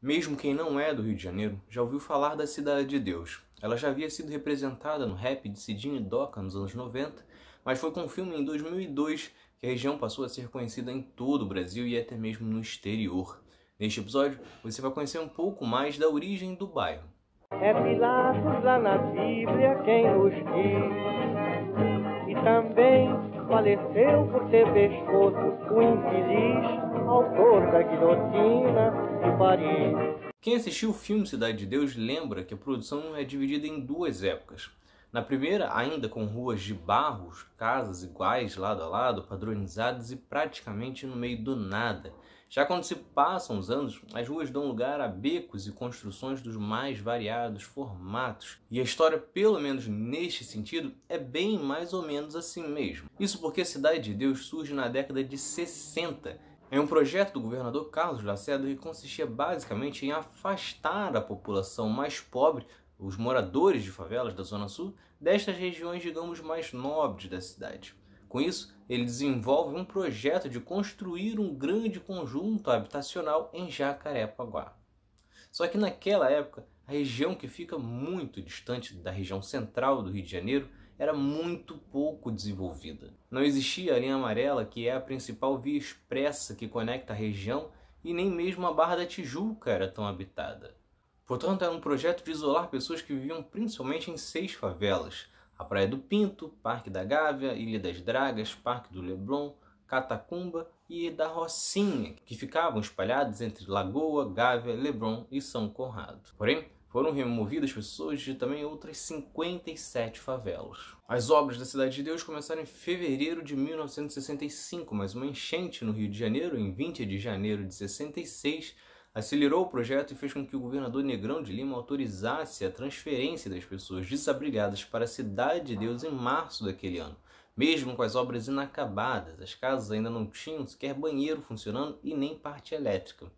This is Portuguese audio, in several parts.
Mesmo quem não é do Rio de Janeiro já ouviu falar da Cidade de Deus. Ela já havia sido representada no rap de e Doca nos anos 90, mas foi com o filme em 2002 que a região passou a ser conhecida em todo o Brasil e até mesmo no exterior. Neste episódio, você vai conhecer um pouco mais da origem do bairro. É Pilatos lá na Bíblia quem nos diz, e também faleceu por ter pescoço o infeliz autor da guilhotina de Paris. Quem assistiu o filme Cidade de Deus lembra que a produção é dividida em duas épocas. Na primeira, ainda com ruas de barros, casas iguais lado a lado, padronizadas e praticamente no meio do nada. Já quando se passam os anos, as ruas dão lugar a becos e construções dos mais variados formatos. E a história, pelo menos neste sentido, é bem mais ou menos assim mesmo. Isso porque a Cidade de Deus surge na década de 60 em um projeto do governador Carlos Lacerda que consistia basicamente em afastar a população mais pobre, os moradores de favelas da Zona Sul, destas regiões, digamos, mais nobres da cidade. Com isso, ele desenvolve um projeto de construir um grande conjunto habitacional em Jacarepaguá. Só que naquela época, a região que fica muito distante da região central do Rio de Janeiro era muito pouco desenvolvida. Não existia a linha amarela, que é a principal via expressa que conecta a região, e nem mesmo a Barra da Tijuca era tão habitada. Portanto, era um projeto de isolar pessoas que viviam principalmente em seis favelas: a Praia do Pinto, Parque da Gávea, Ilha das Dragas, Parque do Leblon, Catacumba e da Rocinha, que ficavam espalhados entre Lagoa, Gávea, Leblon e São Conrado. Porém, foram removidas pessoas de também outras 57 favelas. As obras da Cidade de Deus começaram em fevereiro de 1965, mas uma enchente no Rio de Janeiro, em 20 de janeiro de 66, acelerou o projeto e fez com que o governador Negrão de Lima autorizasse a transferência das pessoas desabrigadas para a Cidade de Deus em março daquele ano. Mesmo com as obras inacabadas, as casas ainda não tinham sequer banheiro funcionando e nem parte elétrica.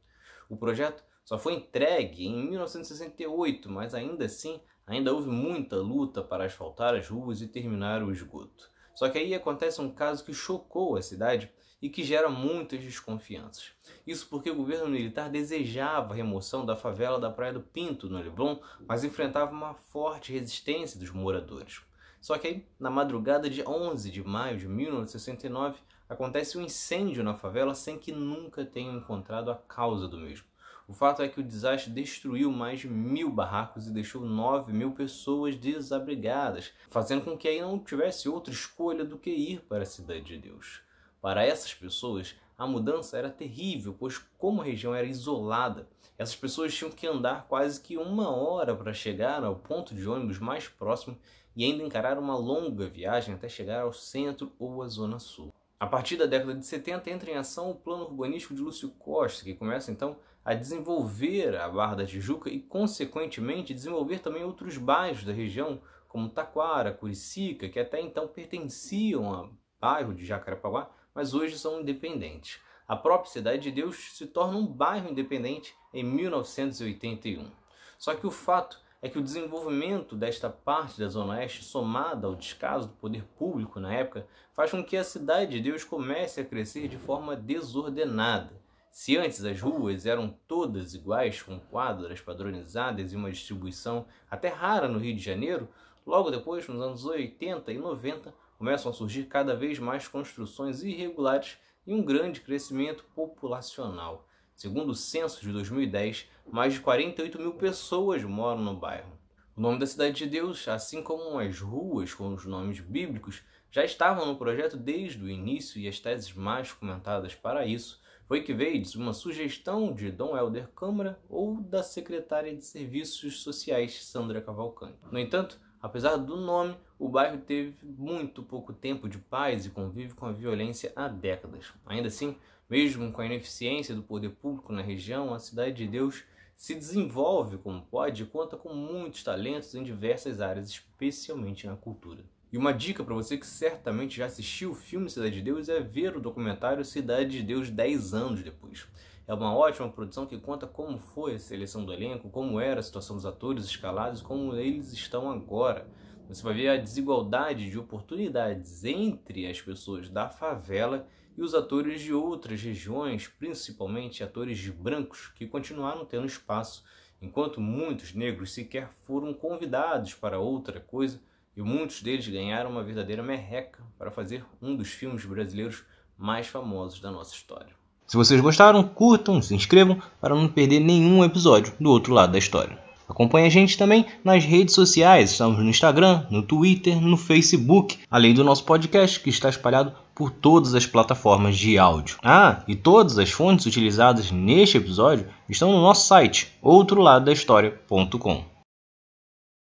O projeto só foi entregue em 1968, mas ainda assim, ainda houve muita luta para asfaltar as ruas e terminar o esgoto. Só que aí acontece um caso que chocou a cidade e que gera muitas desconfianças. Isso porque o governo militar desejava a remoção da favela da Praia do Pinto, no Leblon, mas enfrentava uma forte resistência dos moradores. Só que aí, na madrugada de 11 de maio de 1969, acontece um incêndio na favela sem que nunca tenham encontrado a causa do mesmo. O fato é que o desastre destruiu mais de mil barracos e deixou 9 mil pessoas desabrigadas, fazendo com que aí não tivesse outra escolha do que ir para a Cidade de Deus. Para essas pessoas, a mudança era terrível, pois, como a região era isolada, essas pessoas tinham que andar quase que uma hora para chegar ao ponto de ônibus mais próximo e ainda encarar uma longa viagem até chegar ao centro ou à Zona Sul. A partir da década de 70 entra em ação o plano urbanístico de Lúcio Costa, que começa então a desenvolver a Barra da Tijuca e, consequentemente, desenvolver também outros bairros da região, como Taquara, Curicica, que até então pertenciam ao bairro de Jacarepaguá, mas hoje são independentes. A própria Cidade de Deus se torna um bairro independente em 1981. Só que o fato é que o desenvolvimento desta parte da Zona Oeste, somada ao descaso do poder público na época, faz com que a Cidade de Deus comece a crescer de forma desordenada se antes as ruas eram todas iguais, com quadras padronizadas e uma distribuição até rara no Rio de Janeiro, logo depois, nos anos 80 e 90, começam a surgir cada vez mais construções irregulares e um grande crescimento populacional. Segundo o censo de 2010, mais de 48 mil pessoas moram no bairro. O nome da Cidade de Deus, assim como as ruas com os nomes bíblicos, já estavam no projeto desde o início e as teses mais comentadas para isso foi que veio de uma sugestão de Dom Helder Câmara ou da secretária de Serviços Sociais, Sandra Cavalcante. No entanto, apesar do nome, o bairro teve muito pouco tempo de paz e convive com a violência há décadas. Ainda assim, mesmo com a ineficiência do poder público na região, a Cidade de Deus se desenvolve como pode e conta com muitos talentos em diversas áreas, especialmente na cultura. E uma dica para você que certamente já assistiu o filme Cidade de Deus é ver o documentário Cidade de Deus 10 anos depois. É uma ótima produção que conta como foi a seleção do elenco, como era a situação dos atores escalados, como eles estão agora. Você vai ver a desigualdade de oportunidades entre as pessoas da favela e os atores de outras regiões, principalmente atores brancos, que continuaram tendo espaço, enquanto muitos negros sequer foram convidados para outra coisa e muitos deles ganharam uma verdadeira merreca para fazer um dos filmes brasileiros mais famosos da nossa história. Se vocês gostaram, curtam, se inscrevam para não perder nenhum episódio do outro lado da história. Acompanhe a gente também nas redes sociais, estamos no Instagram, no Twitter, no Facebook, além do nosso podcast que está espalhado por todas as plataformas de áudio. Ah, e todas as fontes utilizadas neste episódio estão no nosso site outroladodahistoria.com.